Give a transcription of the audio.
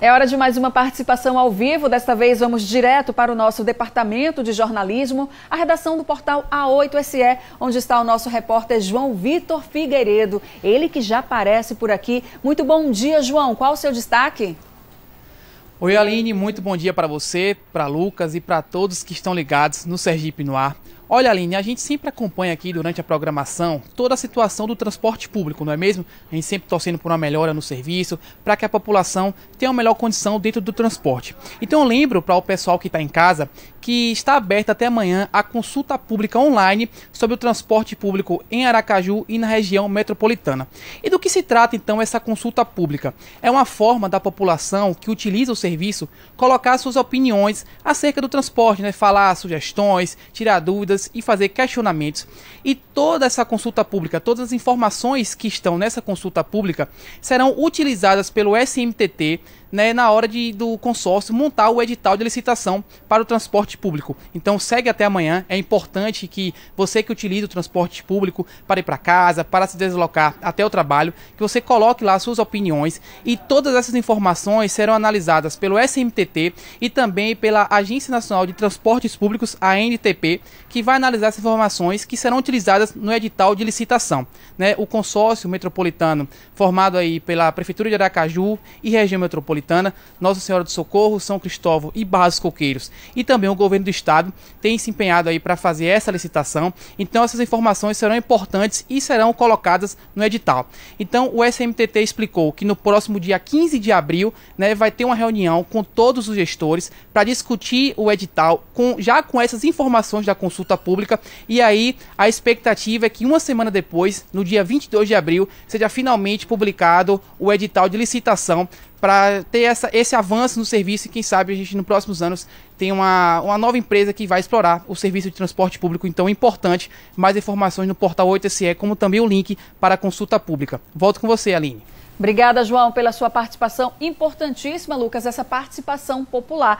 É hora de mais uma participação ao vivo. Desta vez vamos direto para o nosso departamento de jornalismo, a redação do portal A8SE, onde está o nosso repórter João Vitor Figueiredo. Ele que já aparece por aqui. Muito bom dia, João. Qual o seu destaque? Oi, Aline. Muito bom dia para você, para Lucas e para todos que estão ligados no Sergipe no Ar. Olha, Aline, a gente sempre acompanha aqui durante a programação toda a situação do transporte público, não é mesmo? A gente sempre torcendo por uma melhora no serviço, para que a população tenha uma melhor condição dentro do transporte. Então eu lembro para o pessoal que está em casa que está aberta até amanhã a consulta pública online sobre o transporte público em Aracaju e na região metropolitana. E do que se trata então essa consulta pública? É uma forma da população que utiliza o serviço colocar suas opiniões acerca do transporte, né? falar sugestões, tirar dúvidas dúvidas e fazer questionamentos. E toda essa consulta pública, todas as informações que estão nessa consulta pública serão utilizadas pelo SMTT né, na hora de, do consórcio montar o edital de licitação para o transporte público. Então segue até amanhã. É importante que você que utiliza o transporte público para ir para casa, para se deslocar até o trabalho, que você coloque lá suas opiniões e todas essas informações serão analisadas pelo SMTT e também pela Agência Nacional de Transportes Públicos, a NTP, que vai analisar essas informações que serão utilizadas no edital de licitação. Né? O consórcio metropolitano formado aí pela Prefeitura de Aracaju e região metropolitana Metropolitana, Nossa Senhora do Socorro, São Cristóvão e Barra Coqueiros. E também o governo do estado tem se empenhado aí para fazer essa licitação. Então essas informações serão importantes e serão colocadas no edital. Então o SMTT explicou que no próximo dia 15 de abril, né, vai ter uma reunião com todos os gestores para discutir o edital com já com essas informações da consulta pública e aí a expectativa é que uma semana depois, no dia 22 de abril, seja finalmente publicado o edital de licitação para ter essa, esse avanço no serviço e quem sabe a gente nos próximos anos tem uma, uma nova empresa que vai explorar o serviço de transporte público, então importante. Mais informações no portal 8SE, como também o link para consulta pública. Volto com você, Aline. Obrigada, João, pela sua participação importantíssima, Lucas, essa participação popular.